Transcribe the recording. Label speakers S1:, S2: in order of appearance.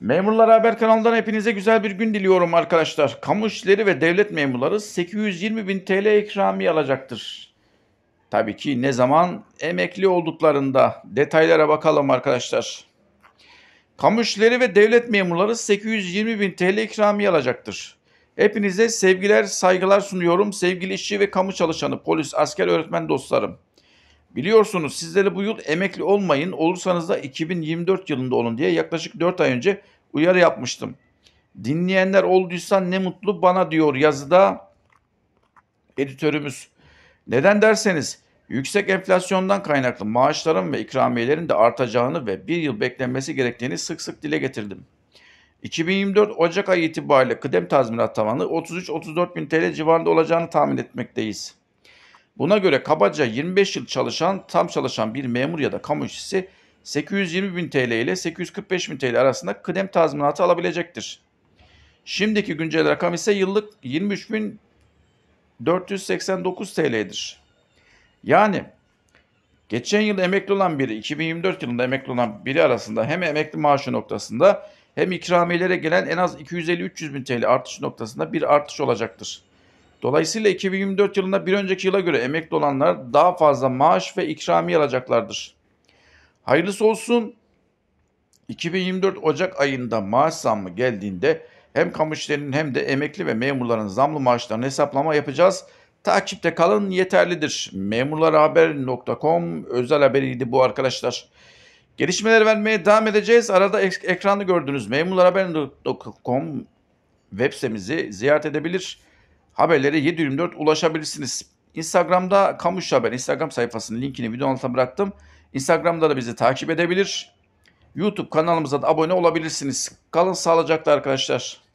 S1: Memurlar Haber kanalından hepinize güzel bir gün diliyorum arkadaşlar. Kamu işleri ve devlet memurları 820 bin TL ikramiye alacaktır. Tabii ki ne zaman emekli olduklarında detaylara bakalım arkadaşlar. Kamu işleri ve devlet memurları 820 bin TL ikramiye alacaktır. Hepinize sevgiler saygılar sunuyorum sevgili işçi ve kamu çalışanı polis asker öğretmen dostlarım. Biliyorsunuz sizleri bu yıl emekli olmayın, olursanız da 2024 yılında olun diye yaklaşık 4 ay önce uyarı yapmıştım. Dinleyenler olduysa ne mutlu bana diyor yazıda editörümüz. Neden derseniz yüksek enflasyondan kaynaklı maaşların ve ikramiyelerin de artacağını ve bir yıl beklenmesi gerektiğini sık sık dile getirdim. 2024 Ocak ayı itibariyle kıdem tazminat tavanı 33-34 bin TL civarında olacağını tahmin etmekteyiz. Buna göre kabaca 25 yıl çalışan, tam çalışan bir memur ya da kamu işçisi 820 bin TL ile 845 bin TL arasında kıdem tazminatı alabilecektir. Şimdiki güncel rakam ise yıllık 23.489 TL'dir. Yani geçen yıl emekli olan biri, 2024 yılında emekli olan biri arasında hem emekli maaşı noktasında hem ikramiyelere gelen en az 250-300 bin TL artış noktasında bir artış olacaktır. Dolayısıyla 2024 yılında bir önceki yıla göre emekli olanlar daha fazla maaş ve ikramiye alacaklardır. Hayırlısı olsun. 2024 Ocak ayında maaş zammı geldiğinde hem kamu işlerinin hem de emekli ve memurların zamlı maaşlarını hesaplama yapacağız. Takipte kalın yeterlidir. Memurlarhaber.com özel haberiydi bu arkadaşlar. Gelişmeler vermeye devam edeceğiz. Arada ek- ekranı gördünüz. Memurlarhaber.com web sitemizi ziyaret edebilir haberlere 724 ulaşabilirsiniz. Instagram'da Kamuş Haber Instagram sayfasının linkini video altına bıraktım. Instagram'da da bizi takip edebilir. YouTube kanalımıza da abone olabilirsiniz. Kalın sağlıcakla arkadaşlar.